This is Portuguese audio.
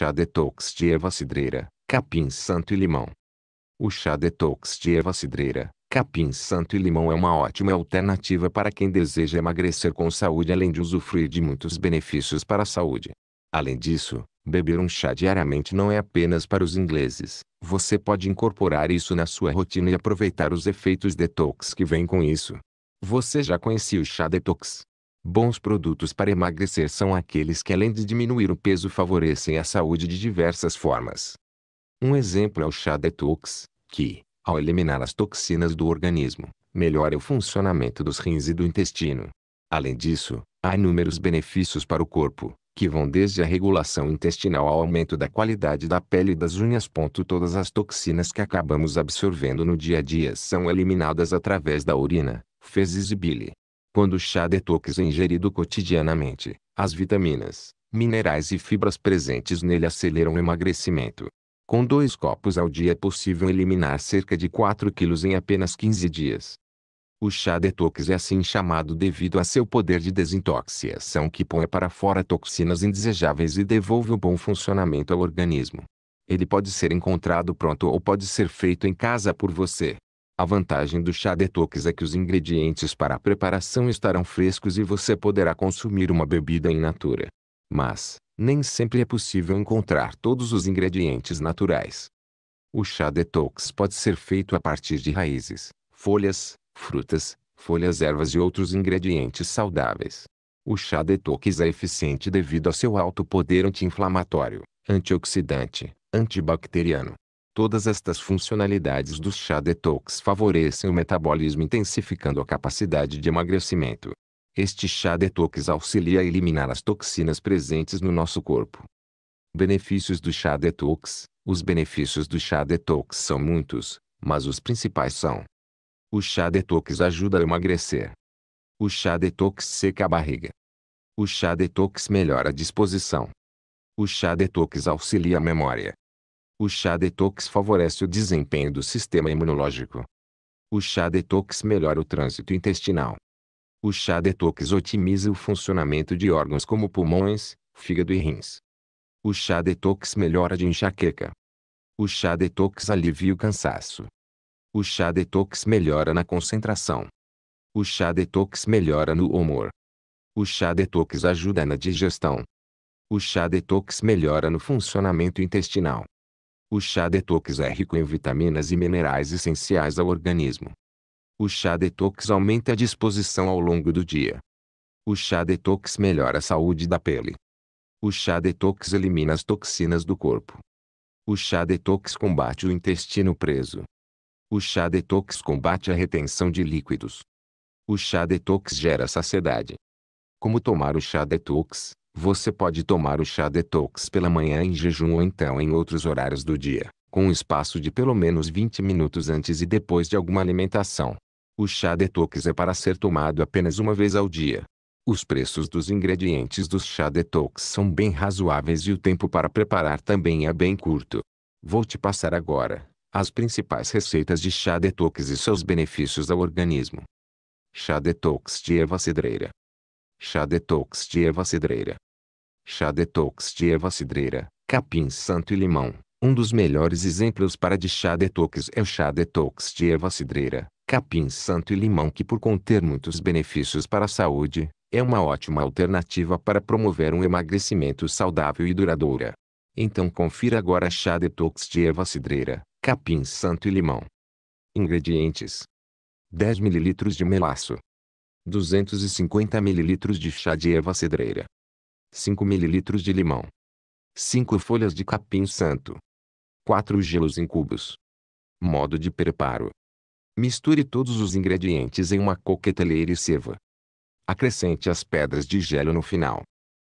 chá detox de erva cidreira, capim santo e limão. O chá detox de erva cidreira, capim santo e limão é uma ótima alternativa para quem deseja emagrecer com saúde além de usufruir de muitos benefícios para a saúde. Além disso, beber um chá diariamente não é apenas para os ingleses. Você pode incorporar isso na sua rotina e aproveitar os efeitos detox que vêm com isso. Você já conhecia o chá detox? Bons produtos para emagrecer são aqueles que além de diminuir o peso favorecem a saúde de diversas formas. Um exemplo é o chá detox, que, ao eliminar as toxinas do organismo, melhora o funcionamento dos rins e do intestino. Além disso, há inúmeros benefícios para o corpo, que vão desde a regulação intestinal ao aumento da qualidade da pele e das unhas. Todas as toxinas que acabamos absorvendo no dia a dia são eliminadas através da urina, fezes e bile. Quando o chá detox é ingerido cotidianamente, as vitaminas, minerais e fibras presentes nele aceleram o emagrecimento. Com dois copos ao dia é possível eliminar cerca de 4 quilos em apenas 15 dias. O chá detox é assim chamado devido a seu poder de desintoxicação que põe para fora toxinas indesejáveis e devolve o um bom funcionamento ao organismo. Ele pode ser encontrado pronto ou pode ser feito em casa por você. A vantagem do chá detox é que os ingredientes para a preparação estarão frescos e você poderá consumir uma bebida in natura. Mas, nem sempre é possível encontrar todos os ingredientes naturais. O chá detox pode ser feito a partir de raízes, folhas, frutas, folhas ervas e outros ingredientes saudáveis. O chá detox é eficiente devido ao seu alto poder anti-inflamatório, antioxidante, antibacteriano, Todas estas funcionalidades do chá detox favorecem o metabolismo intensificando a capacidade de emagrecimento. Este chá detox auxilia a eliminar as toxinas presentes no nosso corpo. Benefícios do chá detox Os benefícios do chá detox são muitos, mas os principais são O chá detox ajuda a emagrecer. O chá detox seca a barriga. O chá detox melhora a disposição. O chá detox auxilia a memória. O chá detox favorece o desempenho do sistema imunológico. O chá detox melhora o trânsito intestinal. O chá detox otimiza o funcionamento de órgãos como pulmões, fígado e rins. O chá detox melhora de enxaqueca. O chá detox alivia o cansaço. O chá detox melhora na concentração. O chá detox melhora no humor. O chá detox ajuda na digestão. O chá detox melhora no funcionamento intestinal. O chá detox é rico em vitaminas e minerais essenciais ao organismo. O chá detox aumenta a disposição ao longo do dia. O chá detox melhora a saúde da pele. O chá detox elimina as toxinas do corpo. O chá detox combate o intestino preso. O chá detox combate a retenção de líquidos. O chá detox gera saciedade. Como tomar o chá detox? Você pode tomar o chá detox pela manhã em jejum ou então em outros horários do dia, com um espaço de pelo menos 20 minutos antes e depois de alguma alimentação. O chá detox é para ser tomado apenas uma vez ao dia. Os preços dos ingredientes do chá detox são bem razoáveis e o tempo para preparar também é bem curto. Vou te passar agora as principais receitas de chá detox e seus benefícios ao organismo. Chá detox de erva cedreira. Chá detox de erva cidreira. Chá detox de erva cidreira, capim santo e limão. Um dos melhores exemplos para de chá detox é o chá detox de erva cidreira, capim santo e limão que por conter muitos benefícios para a saúde, é uma ótima alternativa para promover um emagrecimento saudável e duradoura. Então confira agora chá detox de erva cidreira, capim santo e limão. Ingredientes: 10 ml de melaço, 250 ml de chá de erva cedreira. 5 ml de limão. 5 folhas de capim santo. 4 gelos em cubos. Modo de preparo. Misture todos os ingredientes em uma coqueteleira e seva. Acrescente as pedras de gelo no final.